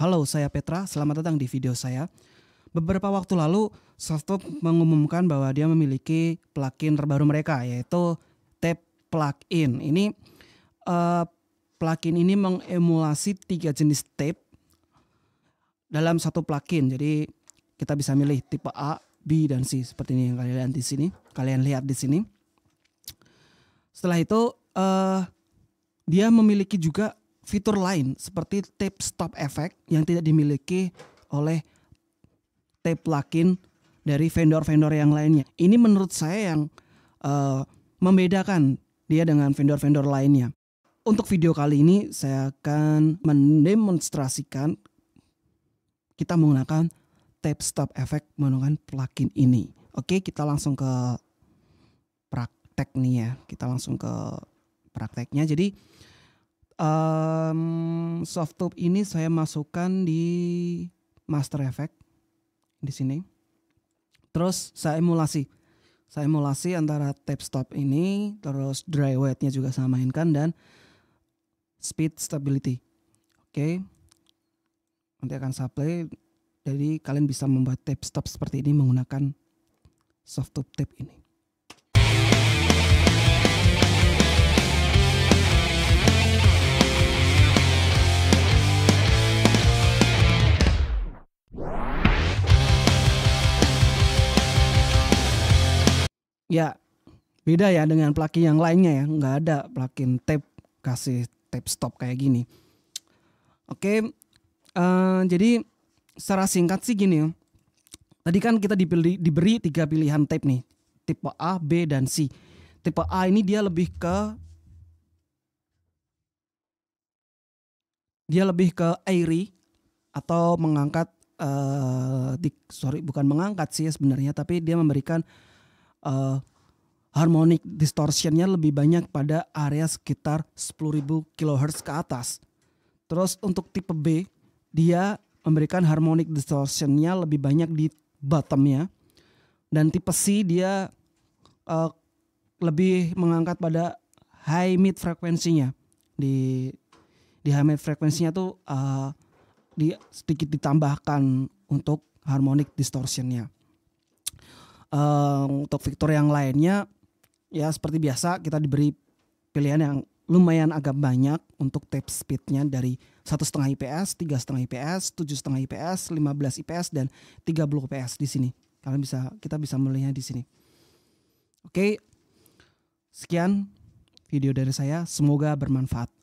Halo, saya Petra. Selamat datang di video saya. Beberapa waktu lalu, Softop mengumumkan bahwa dia memiliki plugin terbaru mereka, yaitu Tape Plugin. Ini uh, plugin ini mengemulasi tiga jenis tape dalam satu plugin. Jadi kita bisa milih tipe A, B, dan C seperti ini yang kalian lihat di sini. Kalian lihat di sini. Setelah itu, uh, dia memiliki juga fitur lain seperti tape stop effect yang tidak dimiliki oleh tape plugin dari vendor-vendor yang lainnya. Ini menurut saya yang uh, membedakan dia dengan vendor-vendor lainnya. Untuk video kali ini saya akan mendemonstrasikan kita menggunakan tape stop effect menggunakan plugin ini. Oke, kita langsung ke praktek nih ya. Kita langsung ke prakteknya. Jadi um, soft tube ini saya masukkan di master effect di sini terus saya emulasi saya emulasi antara tape stop ini terus dry wetnya nya juga saya mainkan dan speed stability oke okay. nanti akan supply play jadi kalian bisa membuat tape stop seperti ini menggunakan soft tube tape ini ya beda ya dengan plugin yang lainnya ya nggak ada plakin tape kasih tape stop kayak gini oke okay, uh, eh, jadi secara singkat sih gini tadi kan kita diberi, diberi tiga pilihan tape nih tipe A B dan C tipe A ini dia lebih ke dia lebih ke airy atau mengangkat uh, di, sorry bukan mengangkat sih sebenarnya tapi dia memberikan uh, harmonic distortionnya lebih banyak pada area sekitar 10.000 kHz ke atas. Terus untuk tipe B, dia memberikan harmonic distortionnya lebih banyak di bottomnya. Dan tipe C dia uh, lebih mengangkat pada high mid frekuensinya. Di di high mid frekuensinya tuh uh, di sedikit ditambahkan untuk harmonic distortionnya. Uh, untuk fitur yang lainnya ya seperti biasa kita diberi pilihan yang lumayan agak banyak untuk tap speednya dari satu setengah IPS, tiga setengah IPS, tujuh setengah IPS, lima belas IPS dan tiga puluh IPS di sini. Kalian bisa kita bisa melihat di sini. Oke, sekian video dari saya. Semoga bermanfaat.